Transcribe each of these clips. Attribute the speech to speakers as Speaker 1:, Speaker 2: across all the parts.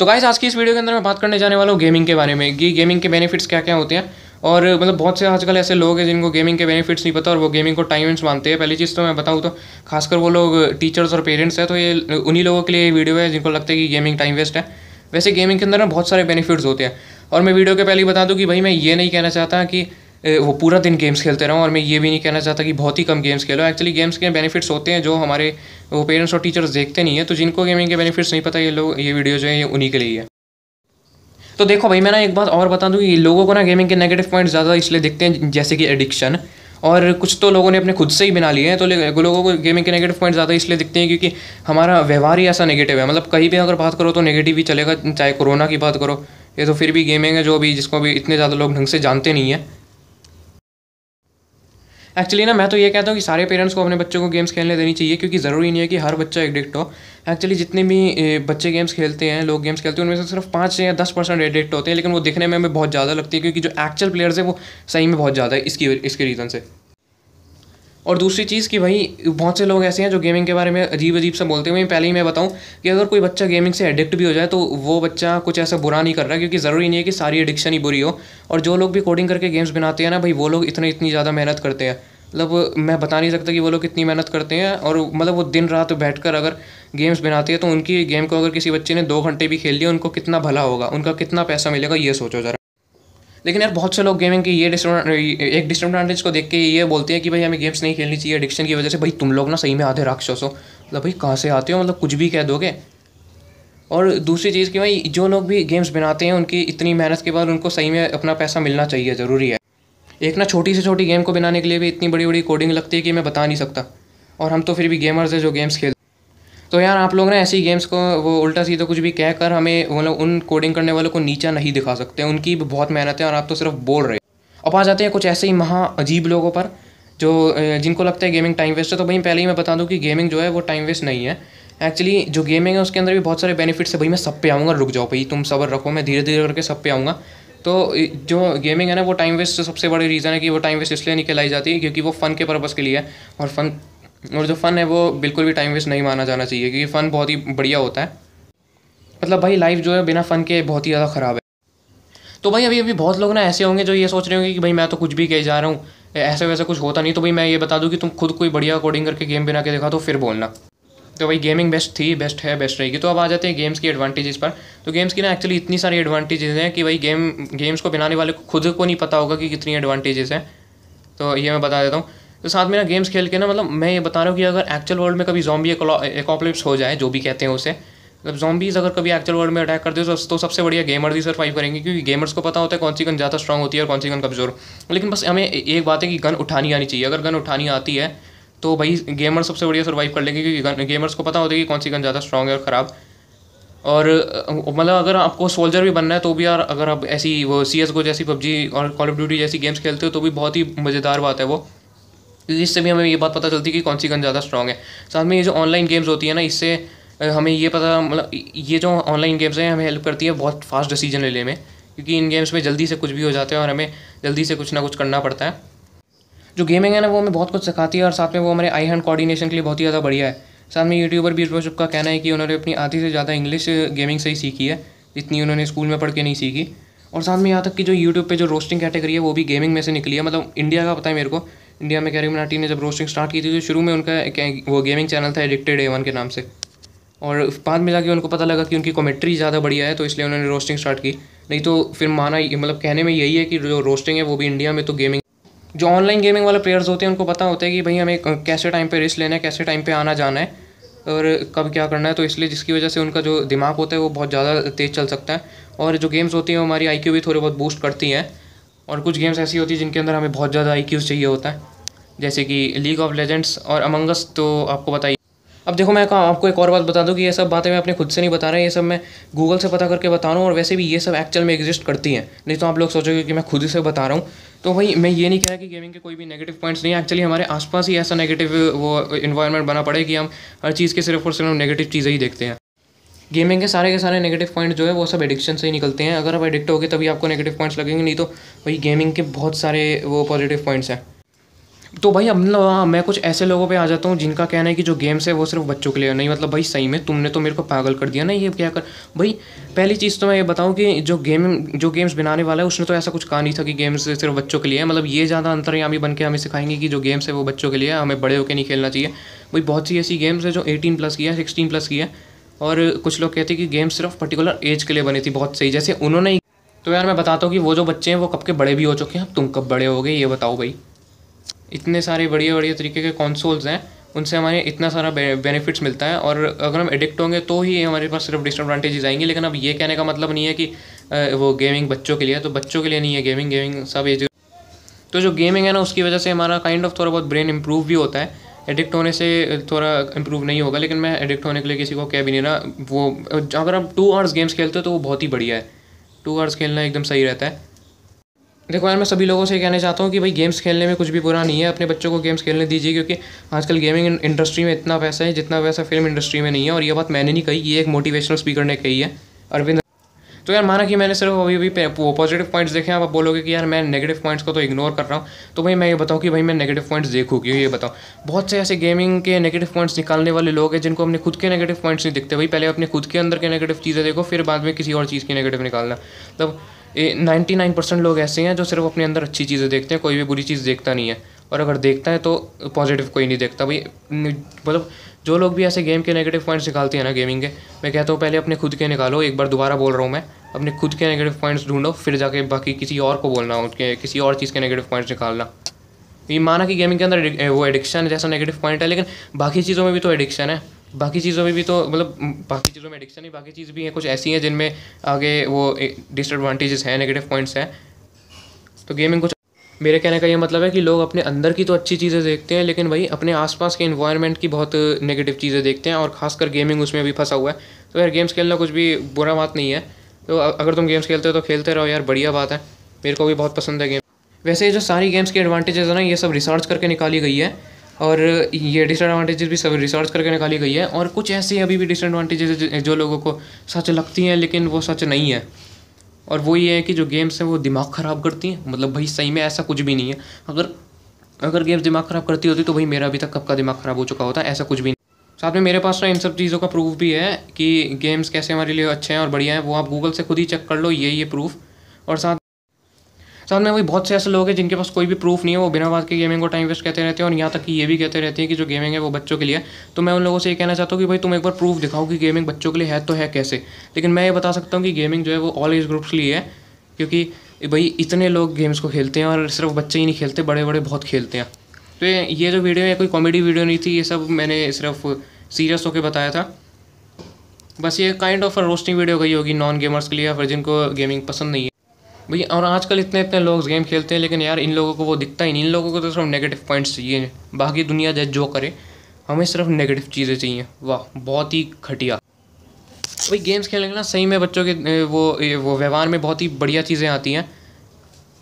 Speaker 1: तो गाइस आज की इस वीडियो के अंदर मैं बात करने जाने वाला हूँ गेमिंग के बारे में कि गेमिंग के बेनिफिट्स क्या क्या होते हैं और मतलब बहुत से आजकल ऐसे लोग हैं जिनको गेमिंग के बेनिफिट्स नहीं पता और वो गेमिंग को टाइम वेंस मानते हैं पहली चीज़ तो मैं बताऊँ तो खासकर वो लोग टीचर्स और पेरेंट्स हैं तो ये उन्हीं लोगों के लिए वीडियो है जिनको लगता है कि गेमिंग टाइम वेस्ट है वैसे गेमिंग के अंदर ना बहुत सारे बेनिफिट्स होते हैं और मैं वीडियो के पहले ही बता दूँ कि भाई मैं ये नहीं कहना चाहता कि वो पूरा दिन गेम्स खेलते रहूँ और मैं ये भी नहीं कहना चाहता कि बहुत ही कम गेम्स खेलो एक्चुअली गेम्स के बेनिफिट्स होते हैं जो हमारे वो पेरेंट्स और टीचर्स देखते नहीं है तो जिनको गेमिंग के बेनिफिट्स नहीं पता ये लोग ये वीडियो जो है ये उन्हीं के लिए है तो देखो भाई मैं ना एक बात और बता दूँ कि लोगों को ना गेमिंग के नेगेटिव पॉइंट्स ज़्यादा इसलिए दिखते हैं जैसे कि एडिक्शन और कुछ तो लोगों ने अपने खुद से ही बना लिए हैं तो लोगों को गेमिंग के नेगेटिव पॉइंट ज़्यादा इसलिए दिखते हैं क्योंकि हमारा व्यवहार ही ऐसा नेगेटिव है मतलब कहीं भी अगर बात करो तो नेगेटिव ही चलेगा चाहे कोरोना की बात करो ये तो फिर भी गेमिंग है जो भी जिसको भी इतने ज़्यादा लोग ढंग से जानते नहीं है एक्चुअली ना मैं तो ये कहता हूँ कि सारे पेरेंट्स को अपने बच्चों को गेम्स खेलने देनी चाहिए क्योंकि ज़रूरी नहीं है कि हर बच्चा एडिक्ट हो एक्चुअली जितने भी बच्चे गेम्स खेलते हैं लोग गेम्स खेलते हैं उनमें से सिर्फ पाँच या दस परसेंट एडिक्ट होते हैं लेकिन वो दिखने में हमें बहुत ज़्यादा लगती है क्योंकि जो एक्चुअल प्लेयर्स हैं वो सही में बहुत ज़्यादा है इसकी इसके रीज़न से और दूसरी चीज़ कि भाई बहुत से लोग ऐसे हैं जो गेमिंग के बारे में अजीब अजीब सा बोलते हैं पहले ही मैं बताऊं कि अगर कोई बच्चा गेमिंग से एडिक्ट भी हो जाए तो वो बच्चा कुछ ऐसा बुरा नहीं कर रहा क्योंकि ज़रूरी नहीं है कि सारी एडिक्शन ही बुरी हो और जो लोग भी कोडिंग करके गेम्स बनाते हैं ना भाई वो लोग इतने इतनी ज़्यादा मेहनत करते हैं मतलब मैं बता नहीं सकता कि वो लोग कितनी मेहनत करते हैं और मतलब वो दिन रात बैठ कर अगर गेम्स बनाते हैं तो उनकी गेम को अगर किसी बच्चे ने दो घंटे भी खेल लिया उनको कितना भला होगा उनका कितना पैसा मिलेगा ये सोचो ज़रा लेकिन यार बहुत से लोग गेमिंग की ये एक डिसएडवांटेज को देख के ये बोलते हैं कि भाई हमें गेम्स नहीं खेलनी चाहिए एडिक्शन की वजह से भाई तुम लोग ना सही में आधे राक्षस हो मतलब भाई कहाँ से आते हो मतलब कुछ भी कह दोगे और दूसरी चीज़ कि भाई जो लोग भी गेम्स बनाते हैं उनकी इतनी मेहनत के बाद उनको सही में अपना पैसा मिलना चाहिए ज़रूरी है एक ना छोटी से छोटी गेम को बनाने के लिए भी इतनी बड़ी बड़ी कोडिंग लगती है कि मैं बता नहीं सकता और हम तो फिर भी गेमर्स हैं जो गेम्स खेल तो यार आप लोग ना ऐसी गेम्स को वो उल्टा सीधा कुछ भी कह कर हमें मतलब उन कोडिंग करने वालों को नीचा नहीं दिखा सकते उनकी भी बहुत मेहनत है और आप तो सिर्फ बोल रहे अब आ जाते हैं कुछ ऐसे ही महा अजीब लोगों पर जो जिनको लगता है गेमिंग टाइम वेस्ट है तो भाई पहले ही मैं बता दूँ कि गेमिंग जो है वो टाइम वेस्ट नहीं है एक्चुअली जो गेमिंग है उसके अंदर भी बहुत सारे बेनिफिट्स है भाई मैं सब पे आऊँगा रुक जाओ भाई तुम सबर रखो मैं धीरे धीरे करके सब पे आऊँगा तो जो गेमिंग है ना वो टाइम वेस्ट सबसे बड़ी रीज़न है कि वो टाइम वेस्ट इसलिए नहीं खिलाई जाती क्योंकि वो फ़न के पर्पज़ के लिए है और फ़न और जो फ़न है वो बिल्कुल भी टाइम वेस्ट नहीं माना जाना चाहिए क्योंकि फ़न बहुत ही बढ़िया होता है मतलब भाई लाइफ जो है बिना फ़न के बहुत ही ज़्यादा ख़राब है तो भाई अभी अभी बहुत लोग ना ऐसे होंगे जो ये सोच रहे होंगे कि भाई मैं तो कुछ भी कह जा रहा हूँ ऐसे वैसे कुछ होता नहीं तो भाई मैं ये बता दूँ कि तुम खुद कोई बढ़िया कोडिंग करके गेम बना के देखा तो फिर बोलना तो भाई गेमिंग बेस्ट थी बेस्ट है बेस्ट रहेगी तो अब आ जाते हैं गेम्स की एडवांटेजेस पर तो गेम्स की ना एक्चुअली इतनी सारी एडवांटेजेस हैं कि भाई गेम गेम्स को बनाने वाले को खुद को नहीं पता होगा कि कितनी एडवांटेजेस हैं तो ये मैं बता देता हूँ तो साथ में ना गेम्स खेल के ना मतलब मैं ये बता रहा हूँ कि अगर एक्चुअल वर्ल्ड में कभी जॉम्बी एकॉपलिप्स हो जाए जो भी कहते हैं उसे मतलब जॉम्बीज़ अगर कभी एक्चुअल वर्ल्ड में अटैक करते हो तो, तो सबसे बढ़िया गेमर भी सर्वाइव करेंगे क्योंकि गेमर्स को पता होता है कौन सी गन ज़्यादा स्ट्रांग होती है और कौन सी गन कमज़ोर लेकिन बस हमें एक बात है कि गन उठानी आनी चाहिए अगर गन उठानी आती है तो भाई गेमर सबसे बढ़िया सर्वाइव कर लेंगे क्योंकि गेमर्स को पता होता है कि कौन सी गन ज़्यादा स्ट्रॉग है और ख़राब और मतलब अगर आपको सोल्जर भी बनना है तो भी यार अगर आप ऐसी वो सी एस गो जैसी पबजी और कॉल ऑफ ड्यूटी जैसी गेम्स खेलते हो तो भी बहुत ही मज़ेदार बात है वो क्योंकि इससे भी हमें ये बात पता चलती है कि कौन सी गन ज़्यादा स्ट्रॉन्ग है साथ में ये जो ऑनलाइन गेम्स होती है ना इससे हमें ये पता मतलब ये जो ऑनलाइन गेम्स हैं हमें हेल्प करती है बहुत फास्ट डिसीजन लेने में क्योंकि इन गेम्स में जल्दी से कुछ भी हो जाता है और हमें जल्दी से कुछ ना कुछ करना पड़ता है जो गेमिंग है ना वो हमें बहुत कुछ सिखाती है और साथ में वो हमारे आई हैंड कोऑर्डिनेशन के लिए बहुत ही ज़्यादा बढ़िया है साथ में यूट्यूबर बीर बशुप का कहना है कि उन्होंने अपनी आधी से ज़्यादा इंग्लिश गेमिंग से ही सीखी है जितनी उन्होंने स्कूल में पढ़ के नहीं सीखी और साथ में यहाँ तक कि जो यूट्यूब पर जो रोस्टिंग कैटेगरी है वो भी गेमिंग में से निकली है मतलब इंडिया का पता है मेरे को इंडिया में कैरी मनाटी ने जब रोस्टिंग स्टार्ट की थी तो शुरू में उनका वो गेमिंग चैनल था एडिक्टेड एवन के नाम से और बाद में जाके उनको पता लगा कि उनकी कॉमेट्री ज़्यादा बढ़िया है तो इसलिए उन्होंने रोस्टिंग स्टार्ट की नहीं तो फिर माना मतलब कहने में यही है कि जो रोस्टिंग है वो भी इंडिया में तो गेमिंग जो ऑनलाइन गेमिंग वाले प्लेयर्स होते हैं उनको पता होता है कि भाई हमें कैसे टाइम पे रिस्क लेना है कैसे टाइम पे आना जाना है और कब क्या करना है तो इसलिए जिसकी वजह से उनका जो दिमाग होता है वो बहुत ज़्यादा तेज़ चल सकता है और जो गेम्स होती हैं वो हमारी आई भी थोड़ी बहुत बूस्ट करती हैं और कुछ गेम्स ऐसी होती हैं जिनके अंदर हमें बहुत ज़्यादा आई चाहिए होता है जैसे कि लीग ऑफ लेजेंड्स और अमंगस तो आपको बताइए अब देखो मैं आपको एक और बात बता दूं कि ये सब बातें मैं अपने खुद से नहीं बता रहा ये सब मैं गूगल से पता करके बता रहा हूँ और वैसे भी ये सब एक्चुअल में एग्जिस्ट करती हैं नहीं तो आप लोग सोचोगे कि मैं खुद से बता रहा हूँ तो वही मैं ये नहीं कह रहा कि गेमिंग के कोई भी नेगेटिव पॉइंट्स नहीं है एक्चुअली हमारे आसपास ही ऐसा नेगेटिव वो इन्वायरमेंट बना पड़े कि हम हर चीज़ के सिर्फ और सिर्फ नेगेटिव चीज़ें ही देखते हैं गेमिंग के सारे के सारे नेगेटिव पॉइंट जो है वो सब एडिक्शन से ही निकलते हैं अगर आप एडिक्ट गए तभी आपको नेगेटिव पॉइंट्स लगेंगे नहीं तो वही गेमिंग के बहुत सारे वो पॉजिटिव पॉइंट्स हैं तो भाई अब मैं कुछ ऐसे लोगों पे आ जाता हूँ जिनका कहना है कि जो गेम्स है वो सिर्फ बच्चों के लिए नहीं मतलब भाई सही में तुमने तो मेरे को पागल कर दिया ना ये क्या कर भाई पहली चीज़ तो मैं ये बताऊँ कि जो गेम जो गेम्स बनाने वाला है उसने तो ऐसा कुछ कहा नहीं था कि गेम्स सिर्फ बच्चों के लिए है मतलब ये ज़्यादा अंतरयामी बन के हमें सिखाएंगे कि जो गेम्स है वो बच्चों के लिए हमें बड़े होकर नहीं खेलना चाहिए भाई बहुत सी ऐसी गेम्स है जो एटीन प्लस की है सिक्सटीन प्लस की है और कुछ लोग कहते हैं कि गेम्स सिर्फ पर्टिकुलर एज के लिए बनी थी बहुत सही जैसे उन्होंने तो यार मैं बताता हूँ कि वो जो बच्चे हैं वो कब के बड़े भी हो चुके हैं तुम कब बड़े हो गए ये बताओ भाई इतने सारे बढ़िया बढ़िया तरीके के कॉन्सोल्स हैं उनसे हमारे इतना सारा बेनिफिट्स मिलता है और अगर हम एडिक्ट होंगे तो ही हमारे पास सिर्फ डिसएडवांटेजेस आएंगे लेकिन अब ये कहने का मतलब नहीं है कि वो गेमिंग बच्चों के लिए है तो बच्चों के लिए नहीं है गेमिंग गेमिंग सब एज तो जो गेमिंग है ना उसकी वजह से हमारा काइंड ऑफ थोड़ा बहुत ब्रेन इम्प्रूव भी होता है एडिक्ट होने से थोड़ा इम्प्रूव नहीं होगा लेकिन मैं एडिक्ट होने के लिए किसी को कह भी नहीं रहा वो अगर आप टू आवर्स गेम्स खेलते हो तो वो बहुत ही बढ़िया है टू आवर्स खेलना एकदम सही रहता है देखो यार मैं सभी लोगों से कहना चाहता हूँ कि भाई गेम्स खेलने में कुछ भी बुरा नहीं है अपने बच्चों को गेम्स खेलने दीजिए क्योंकि आजकल गेमिंग इंडस्ट्री में इतना पैसा है जितना पैसा फिल्म इंडस्ट्री में नहीं है और ये बात मैंने नहीं कही ये एक मोटिवेशनल स्पीकर ने कही है अरविंद तो यार माना कि मैंने सिर्फ अभी अभी वो पॉजिटिव पॉइंट्स देखे आप बोलोगे कि यार मैं नेगेटिव पॉइंट्स को तो इग्नोर कर रहा हूँ तो भाई मैं ये बताऊँ कि भाई मैं नेगेटिव पॉइंट्स देखूँ क्यों ये बताऊँ बहुत से ऐसे गेमिंग के नेगेटिव पॉइंट्स निकालने वाले लोग हैं जिनको अपने खुद के नेगेटिव पॉइंट्स नहीं दिखते भाई पहले अपने खुद के अंदर के नेगेटिव चीज़ें देखो फिर बाद में किसी और चीज़ की नेगेटिव निकालना तब नाइन्टी नाइन परसेंट लोग ऐसे हैं जो सिर्फ अपने अंदर अच्छी चीज़ें देखते हैं कोई भी बुरी चीज़ देखता नहीं है और अगर देखता है तो पॉजिटिव कोई नहीं देखता भाई मतलब जो लोग भी ऐसे गेम के नेगेटिव पॉइंट्स निकालते हैं ना गेमिंग के मैं कहता हूँ पहले अपने खुद के निकालो एक बार दोबारा बोल रहा हूँ मैं अपने खुद के नेगेटिव पॉइंट्स ढूंढो फिर जाके बाकी किसी और को बोलना उनके किसी और चीज़ के नेगेटिव पॉइंट्स निकालना ये माना कि गेमिंग के अंदर वो एडिक्शन जैसा नेगेटिव पॉइंट है लेकिन बाकी चीज़ों में भी तो एडिक्शन है बाकी चीज़ों में भी तो मतलब बाकी चीज़ों में एडिक्शन ही बाकी चीज़ भी हैं कुछ ऐसी हैं जिनमें आगे वो डिसएडवांटेजेस हैं नेगेटिव पॉइंट्स हैं तो गेमिंग कुछ मेरे कहने का ये मतलब है कि लोग अपने अंदर की तो अच्छी चीज़ें देखते हैं लेकिन वही अपने आसपास के इन्वायरमेंट की बहुत नेगेटिव चीज़ें देखते हैं और खासकर गेमिंग उसमें भी फंसा हुआ है तो यार गेम्स खेलना कुछ भी बुरा बात नहीं है तो अगर तुम गेम्स खेलते हो तो खेलते रहो यार बढ़िया बात है मेरे को भी बहुत पसंद है गेम वैसे जो सारी गेम्स की एडवांटेजेस है ना ये सब रिसर्च करके निकाली गई है और ये डिसएडवांटेजेस भी सब रिसर्च करके निकाली गई है और कुछ ऐसी अभी भी डिसएडवांटेजेस जो लोगों को सच लगती हैं लेकिन वो सच नहीं है और वो ये है कि जो गेम्स हैं वो दिमाग ख़राब करती हैं मतलब भाई सही में ऐसा कुछ भी नहीं है अगर अगर गेम्स दिमाग ख़राब करती होती तो भाई मेरा अभी तक कब का दिमाग ख़राब हो चुका होता ऐसा कुछ भी नहीं साथ में मेरे पास ना इन सब चीज़ों का प्रूफ भी है कि गेम्स कैसे हमारे लिए अच्छे हैं और बढ़िया हैं वो आप गूगल से खुद ही चेक कर लो ये ये प्रूफ और साथ साथ में वही बहुत से ऐसे लोग हैं जिनके पास कोई भी प्रूफ नहीं है वो बिना बात के गेमिंग को टाइम वेस्ट कहते रहते हैं और यहाँ तक कि ये भी कहते रहते हैं कि जो गेमिंग है वो बच्चों के लिए तो मैं उन लोगों से ये कहना चाहता हूँ कि भाई तुम एक बार प्रूफ दिखाओ कि गेमिंग बच्चों के लिए है तो है कैसे लेकिन मैं ये बता सकता हूँ कि गेमिंग जो है वो ऑल एज ग्रुप्स के लिए है क्योंकि भाई इतने लोग गेम्स को खेलते हैं और सिर्फ बच्चे ही नहीं खेलते बड़े बड़े बहुत खेलते हैं तो ये जो वीडियो है कोई कॉमेडी वीडियो नहीं थी ये सब मैंने सिर्फ सीरियस होकर बताया था बस ये काइंड ऑफ रोस्टिंग वीडियो गई होगी नॉन गेमर्स के लिए या फिर जिनको गेमिंग पसंद नहीं है भैया और आजकल इतने इतने लोग गेम खेलते हैं लेकिन यार इन लोगों को वो दिखता ही नहीं इन लोगों को तो सिर्फ नेगेटिव पॉइंट्स चाहिए बाकी दुनिया जज जो करे हमें सिर्फ नेगेटिव चीज़ें चाहिए वाह बहुत ही घटिया भाई गेम्स खेलने के ना सही में बच्चों के वो वो व्यवहार में बहुत ही बढ़िया चीज़ें आती हैं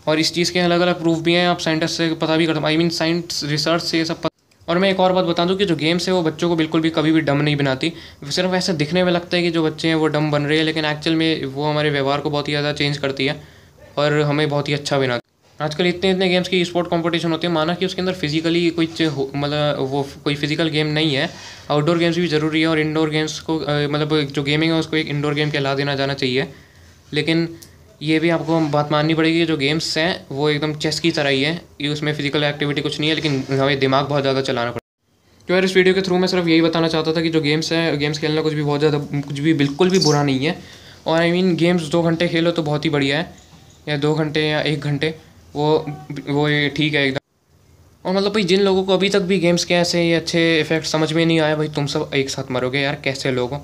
Speaker 1: और इस चीज़ के अलग अलग प्रूफ भी हैं आप साइंटिस्ट से पता भी करते आई मीन साइंस रिसर्च से ये सब पता और मैं एक और बात बता दूं कि जो गेम्स है वो बच्चों को बिल्कुल भी कभी भी डम नहीं बनाती सिर्फ ऐसे दिखने में लगता है कि जो बच्चे हैं वो डम बन रहे हैं लेकिन एक्चुअल में वो हमारे व्यवहार को बहुत ही ज़्यादा चेंज करती है और हमें बहुत ही अच्छा बना आजकल इतने इतने गेम्स की स्पोर्ट कंपटीशन होते हैं माना कि उसके अंदर फिजिकली कोई मतलब वो कोई फिजिकल गेम नहीं है आउटडोर गेम्स भी ज़रूरी है और इंडोर गेम्स को मतलब जो गेमिंग है उसको एक इंडोर गेम कहला देना जाना चाहिए लेकिन ये भी आपको बात माननी पड़ेगी जो गेम्स हैं वो एकदम चेस की तरह ही है कि उसमें फिजिकल एक्टिविटी कुछ नहीं है लेकिन हमें दिमाग बहुत ज़्यादा चलाना पड़ता है तो यार इस वीडियो के थ्रू मैं सिर्फ यही बताना चाहता था कि जो गेम्स हैं गेम्स खेलना कुछ भी बहुत ज़्यादा कुछ भी बिल्कुल भी बुरा नहीं है और आई मीन गेम्स दो घंटे खेलो तो बहुत ही बढ़िया है या दो घंटे या एक घंटे वो वो ये ठीक है एकदम और मतलब भाई जिन लोगों को अभी तक भी गेम्स के ऐसे ये अच्छे इफेक्ट समझ में नहीं आया भाई तुम सब एक साथ मरोगे यार कैसे लोग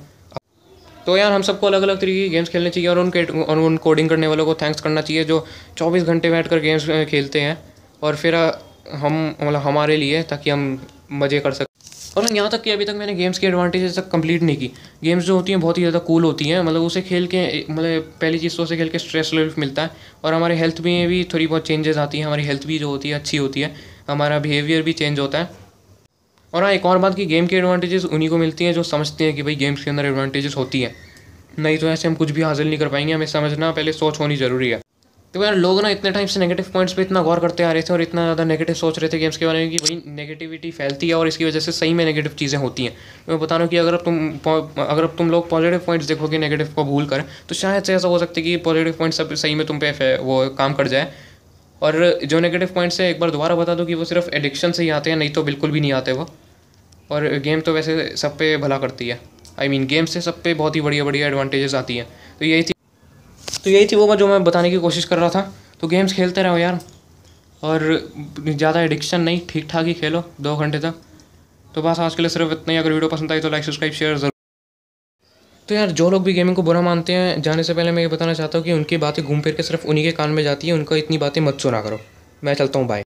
Speaker 1: तो यार हम सबको अलग अलग तरीके की गेम्स खेलने चाहिए और उनके और उन कोडिंग करने वालों को थैंक्स करना चाहिए जो 24 घंटे बैठ कर गेम्स खेलते हैं और फिर हम मतलब हमारे लिए ताकि हम मज़े कर सकें और यहाँ तक कि अभी तक मैंने गेम्स की एडवांटेज तक कंप्लीट नहीं की गेम्स जो होती हैं बहुत ही ज़्यादा कूल होती हैं मतलब उसे खेल के मतलब पहली चीज़ तो उसे खेल के स्ट्रेस रिलीफ मिलता है और हमारे हेल्थ में भी थोड़ी बहुत चेंजेस आती हैं हमारी हेल्थ भी जो होती है अच्छी होती है हमारा बिहेवियर भी चेंज होता है और हाँ एक और बात की गेम की एडवांटेजेस उन्हीं को मिलती हैं जो समझते हैं कि भाई गेम्स के अंदर एडवांटेजेस होती हैं नहीं तो ऐसे हम कुछ भी हासिल नहीं कर पाएंगे हमें समझना पहले सोच होनी ज़रूरी है तो यार लोग ना इतने टाइम से नेगेटिव पॉइंट्स पे इतना गौर करते आ रहे थे और इतना ज़्यादा नेगेटिव सोच रहे थे गेम्स के बारे में कि भाई नेगेटिविटी फैलती है और इसकी वजह से सही में नेगेटिव चीज़ें होती हैं मैं बता रहा हूँ कि अगर तुम अगर तुम लोग पॉजिटिव पॉइंट्स देखोगे नेगेटिव को भूल कर तो शायद से ऐसा हो सकता है कि पॉजिटिव पॉइंट्स अब सही में तुम पे वो काम कर जाए और जो नेगेटिव पॉइंट्स है एक बार दोबारा बता दो कि वो सिर्फ एडिक्शन से ही आते हैं नहीं तो बिल्कुल भी नहीं आते वो और गेम तो वैसे सब पे भला करती है आई मीन गेम्स गेम से सब पे बहुत ही बढ़िया बढ़िया एडवांटेजेस आती हैं तो यही तो यही थी वो बात जो मैं बताने की कोशिश कर रहा था तो गेम्स खेलते रहो यार और ज़्यादा एडिक्शन नहीं ठीक ठाक ही खेलो दो घंटे तक तो बस आज के लिए सिर्फ इतना ही अगर वीडियो पसंद आई तो लाइक सब्सक्राइब शेयर जरूर तो यार जो लोग भी गेमिंग को बुरा मानते हैं जाने से पहले मैं ये बताना चाहता हूँ कि उनकी बातें घूम फिर के सिर्फ उन्हीं के कान में जाती है उनको इतनी बातें मत सुना करो मैं चलता हूँ बाय